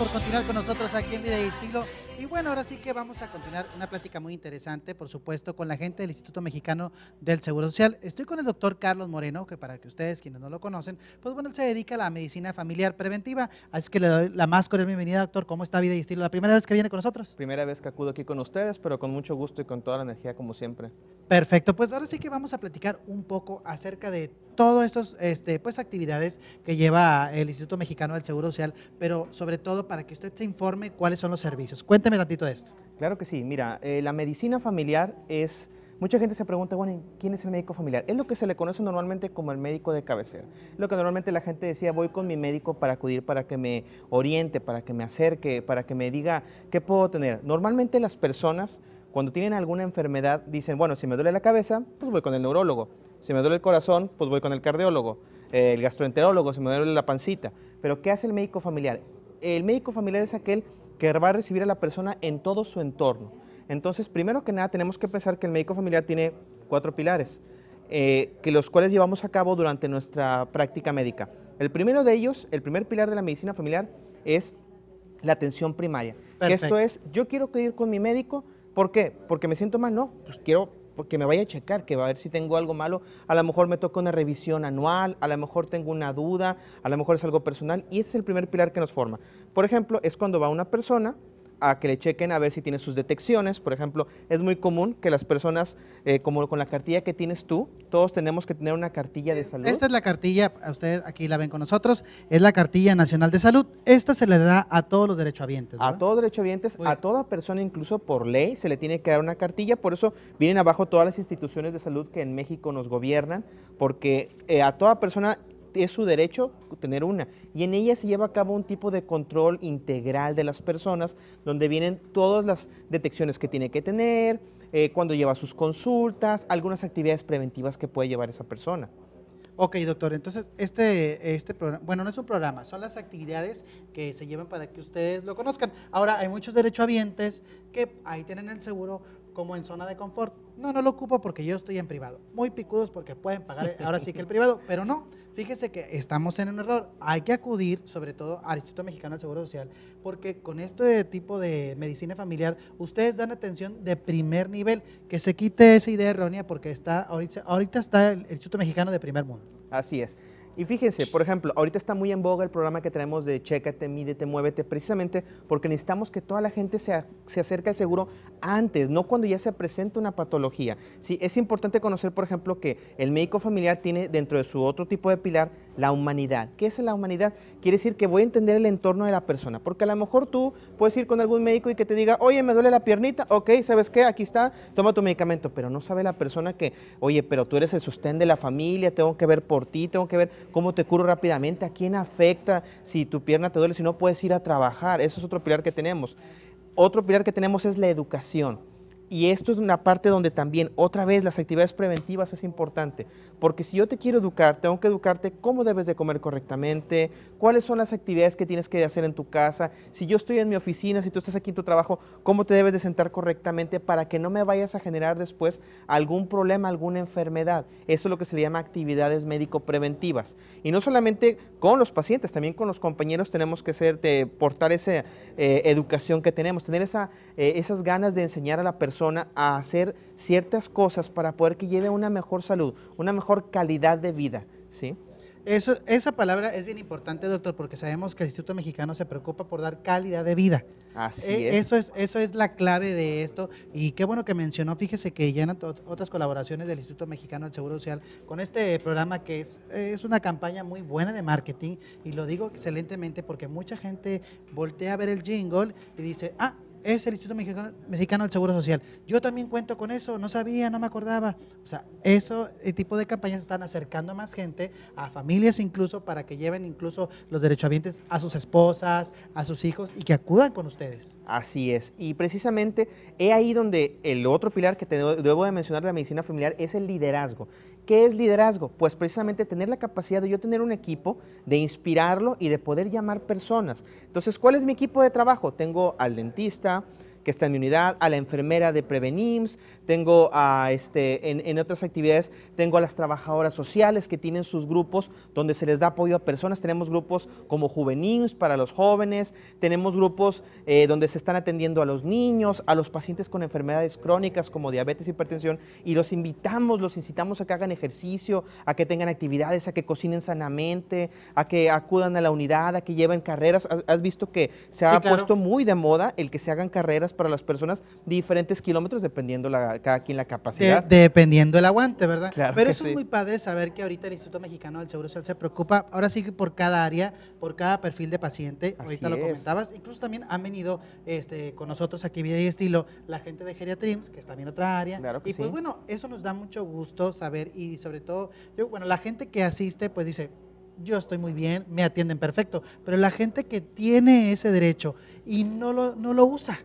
por continuar con nosotros aquí en Vida y Estilo. Y bueno, ahora sí que vamos a continuar una plática muy interesante, por supuesto, con la gente del Instituto Mexicano del Seguro Social. Estoy con el doctor Carlos Moreno, que para que ustedes, quienes no lo conocen, pues bueno, él se dedica a la medicina familiar preventiva. Así que le doy la más cordial bienvenida, doctor. ¿Cómo está Vida y Estilo? La primera vez que viene con nosotros. Primera vez que acudo aquí con ustedes, pero con mucho gusto y con toda la energía, como siempre. Perfecto, pues ahora sí que vamos a platicar un poco acerca de todas estas pues, actividades que lleva el Instituto Mexicano del Seguro Social, pero sobre todo para que usted se informe cuáles son los servicios. Cuénteme tantito de esto. Claro que sí. Mira, eh, la medicina familiar es... Mucha gente se pregunta, bueno, ¿quién es el médico familiar? Es lo que se le conoce normalmente como el médico de cabecera. Lo que normalmente la gente decía, voy con mi médico para acudir, para que me oriente, para que me acerque, para que me diga qué puedo tener. Normalmente las personas, cuando tienen alguna enfermedad, dicen, bueno, si me duele la cabeza, pues voy con el neurólogo si me duele el corazón, pues voy con el cardiólogo, eh, el gastroenterólogo, si me duele la pancita. Pero ¿qué hace el médico familiar? El médico familiar es aquel que va a recibir a la persona en todo su entorno. Entonces, primero que nada, tenemos que pensar que el médico familiar tiene cuatro pilares, eh, que los cuales llevamos a cabo durante nuestra práctica médica. El primero de ellos, el primer pilar de la medicina familiar, es la atención primaria. Esto es, yo quiero ir con mi médico, ¿por qué? Porque me siento mal, no, pues quiero pues, que me vaya a checar, que va a ver si tengo algo malo. A lo mejor me toca una revisión anual, a lo mejor tengo una duda, a lo mejor es algo personal y ese es el primer pilar que nos forma. Por ejemplo, es cuando va una persona a que le chequen a ver si tiene sus detecciones. Por ejemplo, es muy común que las personas, eh, como con la cartilla que tienes tú, todos tenemos que tener una cartilla de salud. Esta es la cartilla, ustedes aquí la ven con nosotros, es la cartilla nacional de salud. Esta se le da a todos los derechohabientes. A todos los derechohabientes, a toda persona, incluso por ley, se le tiene que dar una cartilla. Por eso vienen abajo todas las instituciones de salud que en México nos gobiernan, porque eh, a toda persona es su derecho tener una. Y en ella se lleva a cabo un tipo de control integral de las personas, donde vienen todas las detecciones que tiene que tener, eh, cuando lleva sus consultas, algunas actividades preventivas que puede llevar esa persona. Ok, doctor, entonces este, este programa, bueno, no es un programa, son las actividades que se llevan para que ustedes lo conozcan. Ahora, hay muchos derechohabientes que ahí tienen el seguro, como en zona de confort. No, no lo ocupo porque yo estoy en privado. Muy picudos porque pueden pagar ahora sí que el privado, pero no. Fíjese que estamos en un error. Hay que acudir, sobre todo, al Instituto Mexicano del Seguro Social, porque con este tipo de medicina familiar, ustedes dan atención de primer nivel. Que se quite esa idea errónea porque está ahorita, ahorita está el Instituto Mexicano de primer mundo. Así es. Y fíjense, por ejemplo, ahorita está muy en boga el programa que tenemos de Chécate, Mídete, Muévete, precisamente porque necesitamos que toda la gente se, se acerque al seguro antes, no cuando ya se presenta una patología. Sí, es importante conocer, por ejemplo, que el médico familiar tiene dentro de su otro tipo de pilar la humanidad. ¿Qué es la humanidad? Quiere decir que voy a entender el entorno de la persona, porque a lo mejor tú puedes ir con algún médico y que te diga, oye, me duele la piernita, ok, ¿sabes qué? Aquí está, toma tu medicamento, pero no sabe la persona que, oye, pero tú eres el sostén de la familia, tengo que ver por ti, tengo que ver cómo te curo rápidamente, a quién afecta, si tu pierna te duele, si no puedes ir a trabajar, eso es otro pilar que tenemos. Otro pilar que tenemos es la educación y esto es una parte donde también, otra vez, las actividades preventivas es importante, porque si yo te quiero educar, tengo que educarte cómo debes de comer correctamente, cuáles son las actividades que tienes que hacer en tu casa, si yo estoy en mi oficina, si tú estás aquí en tu trabajo, cómo te debes de sentar correctamente para que no me vayas a generar después algún problema, alguna enfermedad. Eso es lo que se le llama actividades médico-preventivas. Y no solamente con los pacientes, también con los compañeros tenemos que ser, de portar esa eh, educación que tenemos, tener esa, eh, esas ganas de enseñar a la persona a hacer ciertas cosas para poder que lleve una mejor salud, una mejor calidad de vida, ¿sí? Eso, esa palabra es bien importante, doctor, porque sabemos que el Instituto Mexicano se preocupa por dar calidad de vida. Así eh, es. Eso es. Eso es la clave de esto. Y qué bueno que mencionó, fíjese que llenan otras colaboraciones del Instituto Mexicano del Seguro Social con este programa que es, es una campaña muy buena de marketing. Y lo digo excelentemente porque mucha gente voltea a ver el jingle y dice, ah, es el Instituto Mexicano, del Seguro Social. Yo también cuento con eso, no sabía, no me acordaba. O sea, eso el tipo de campañas están acercando a más gente, a familias incluso, para que lleven incluso los derechohabientes a sus esposas, a sus hijos y que acudan con ustedes. Así es. Y precisamente he ahí donde el otro pilar que te debo de mencionar de la medicina familiar es el liderazgo. ¿Qué es liderazgo? Pues precisamente tener la capacidad de yo tener un equipo, de inspirarlo y de poder llamar personas. Entonces, ¿cuál es mi equipo de trabajo? Tengo al dentista, que está en mi unidad, a la enfermera de Prevenims, tengo a, este, en, otras actividades, tengo a las trabajadoras sociales que tienen sus grupos donde se les da apoyo a personas, tenemos grupos como juveniles para los jóvenes, tenemos grupos eh, donde se están atendiendo a los niños, a los pacientes con enfermedades crónicas como diabetes, hipertensión, y los invitamos, los incitamos a que hagan ejercicio, a que tengan actividades, a que cocinen sanamente, a que acudan a la unidad, a que lleven carreras. Has, visto que se ha puesto muy de moda el que se hagan carreras para las personas diferentes kilómetros, dependiendo la, cada quien la capacidad. dependiendo el aguante, ¿verdad? Pero eso es muy padre saber que ahorita el Instituto Mexicano del Seguro Social se preocupa, ahora sí que por cada área, por cada perfil de paciente, ahorita lo comentabas, incluso también han venido este, con nosotros aquí Vida y Estilo la gente de Geriatrims, que está en otra área. y pues bueno, eso nos da mucho gusto saber y sobre todo, yo, bueno, la gente que asiste pues dice, yo estoy muy bien, me atienden perfecto, pero la gente que tiene ese derecho y no lo, no lo usa,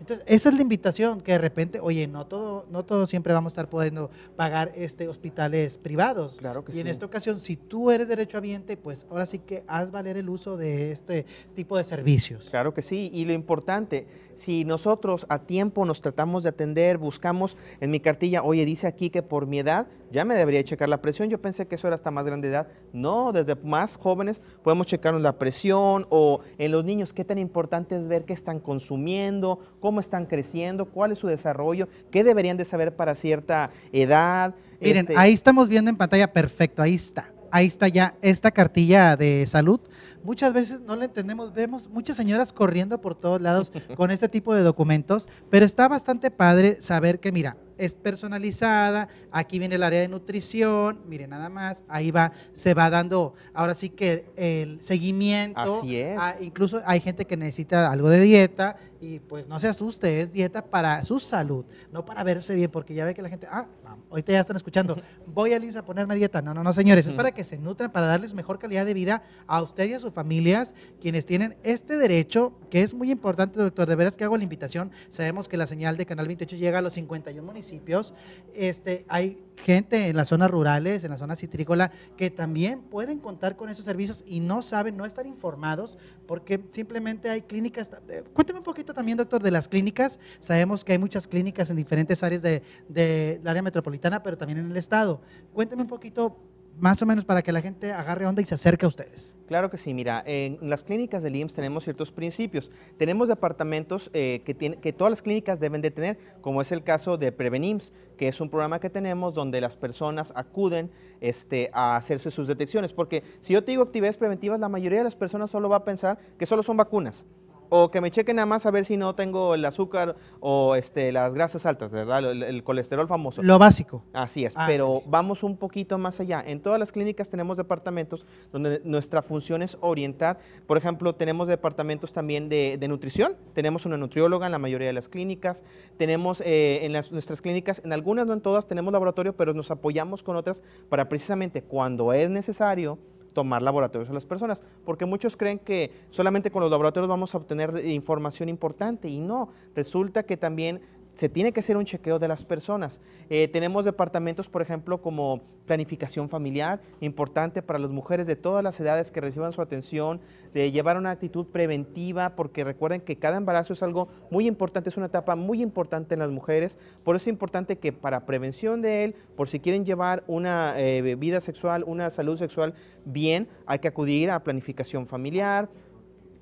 entonces, esa es la invitación, que de repente, oye, no todo, no todo siempre vamos a estar pudiendo pagar este, hospitales privados. Claro que y en esta ocasión, si tú eres derechohabiente, pues ahora sí que haz valer el uso de este tipo de servicios. Claro que sí, y lo importante si nosotros a tiempo nos tratamos de atender, buscamos en mi cartilla, oye, dice aquí que por mi edad ya me debería checar la presión, yo pensé que eso era hasta más grande edad. No, desde más jóvenes podemos checarnos la presión o en los niños qué tan importante es ver qué están consumiendo, cómo están creciendo, cuál es su desarrollo, qué deberían de saber para cierta edad. Miren, este ahí estamos viendo en pantalla perfecto, ahí está ahí está ya esta cartilla de salud. Muchas veces no la entendemos, vemos muchas señoras corriendo por todos lados con este tipo de documentos, pero está bastante padre saber que, mira, es personalizada, aquí viene el área de nutrición, mire nada más, ahí va, se va dando, ahora sí que el seguimiento, Así es. incluso hay gente que necesita algo de dieta, y pues no se asuste, es dieta para su salud, no para verse bien, porque ya ve que la gente, ah, ahorita ya están escuchando, voy a Lisa a ponerme dieta. No, no, no, señores, es para que se nutran, para darles mejor calidad de vida a usted y a sus familias, quienes tienen este derecho, que es muy importante, doctor, de veras que hago la invitación. Sabemos que la señal de Canal 28 llega a los 51 municipios. Este, hay gente en las zonas rurales, en la zona citrícola, que también pueden contar con esos servicios y no saben, no estar informados, porque simplemente hay clínicas. Eh, cuénteme un poquito también, doctor, de las clínicas? Sabemos que hay muchas clínicas en diferentes áreas del de, área metropolitana, pero también en el estado. Cuénteme un poquito más o menos para que la gente agarre onda y se acerque a ustedes. Claro que sí, mira, en las clínicas del IMSS tenemos ciertos principios. Tenemos departamentos eh, que, tiene, que todas las clínicas deben de tener, como es el caso de Prevenims, que es un programa que tenemos donde las personas acuden este, a hacerse sus detecciones. Porque si yo te digo actividades preventivas, la mayoría de las personas solo va a pensar que solo son vacunas o que me chequen nada más a ver si no tengo el azúcar o este, las grasas altas, ¿verdad? El, colesterol famoso. Lo básico. Así es, ah, pero vamos un poquito más allá. En todas las clínicas tenemos departamentos donde nuestra función es orientar. Por ejemplo, tenemos departamentos también de, nutrición. Tenemos una nutrióloga en la mayoría de las clínicas. Tenemos eh, en las, nuestras clínicas, en algunas, no en todas, tenemos laboratorio, pero nos apoyamos con otras para precisamente cuando es necesario tomar laboratorios a las personas, porque muchos creen que solamente con los laboratorios vamos a obtener información importante y no, resulta que también se tiene que hacer un chequeo de las personas. Eh, tenemos departamentos, por ejemplo, como planificación familiar, importante para las mujeres de todas las edades que reciban su atención, de llevar una actitud preventiva, porque recuerden que cada embarazo es algo muy importante, es una etapa muy importante en las mujeres, por eso es importante que para prevención de él, por si quieren llevar una eh, vida sexual, una salud sexual bien, hay que acudir a planificación familiar,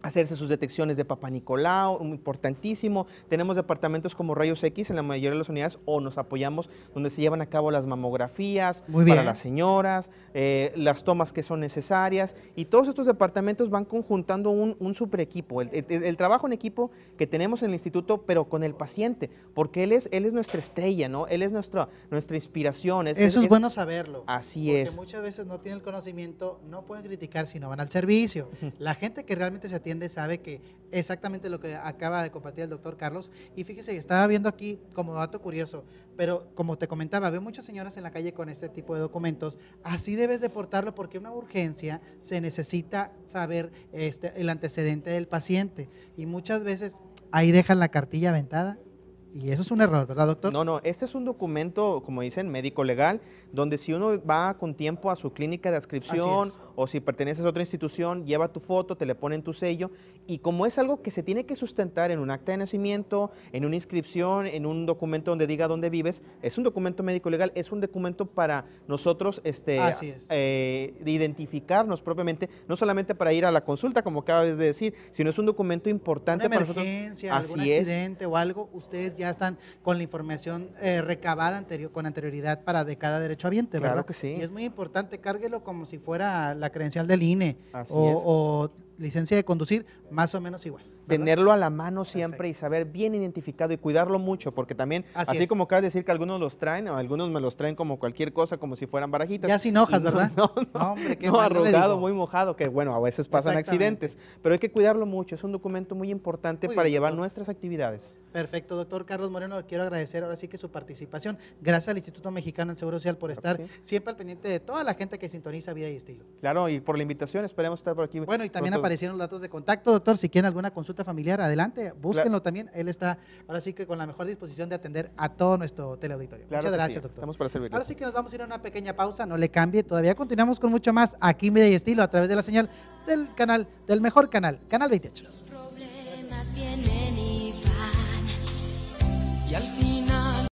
hacerse sus detecciones de Papá Nicolau, importantísimo. Tenemos departamentos como Rayos X en la mayoría de las unidades o nos apoyamos donde se llevan a cabo las mamografías para las señoras, eh, las tomas que son necesarias y todos estos departamentos van conjuntando un, un super equipo, el, trabajo en equipo que tenemos en el instituto pero con el paciente, porque él es, él es nuestra estrella, ¿no? Él es nuestra, nuestra inspiración. Eso es, bueno saberlo. Así es. Porque muchas veces no tienen el conocimiento, no pueden criticar si no van al servicio. La gente que realmente se atiende sabe que exactamente lo que acaba de compartir el doctor Carlos. Y fíjese, que estaba viendo aquí como dato curioso, pero como te comentaba, veo muchas señoras en la calle con este tipo de documentos. Así debes deportarlo porque una urgencia se necesita saber este, el antecedente del paciente. Y muchas veces ahí dejan la cartilla aventada y eso es un error, ¿verdad, doctor? No, no, este es un documento, como dicen, médico-legal, donde si uno va con tiempo a su clínica de adscripción o si perteneces a otra institución, lleva tu foto, te le ponen tu sello, y como es algo que se tiene que sustentar en un acta de nacimiento, en una inscripción, en un documento donde diga dónde vives, es un documento médico-legal, es un documento para nosotros este, eh, identificarnos propiamente, no solamente para ir a la consulta, como acabas de decir, sino es un documento importante para nosotros. Así accidente o algo, ustedes ya están con la información eh, recabada anterior, con anterioridad para de cada derecho habiente, claro que sí. Y es muy importante, cárguelo como si fuera la credencial del INE o licencia de conducir, más o menos igual tenerlo a la mano siempre y saber bien identificado y cuidarlo mucho, porque también, así, como acabas de decir que algunos los traen, o algunos me los traen como cualquier cosa, como si fueran barajitas. Ya sin hojas, ¿verdad? No, hombre, qué no, arrugado, muy mojado, que bueno, a veces pasan accidentes, pero hay que cuidarlo mucho, es un documento muy importante para llevar nuestras actividades. Perfecto, doctor Carlos Moreno, quiero agradecer ahora sí que su participación. Gracias al Instituto Mexicano del Seguro Social por estar siempre al pendiente de toda la gente que sintoniza Vida y Estilo. Claro, y por la invitación, esperemos estar por aquí. Bueno, y también aparecieron los datos de contacto, doctor, si quieren alguna consulta familiar, adelante, búsquenlo también. Él está ahora sí que con la mejor disposición de atender a todo nuestro teleauditorio. Muchas gracias, doctor. Estamos para Ahora sí que nos vamos a ir a una pequeña pausa, no le cambie, todavía continuamos con mucho más aquí Media y Estilo a través de la señal del canal, del mejor canal, Canal 28. y al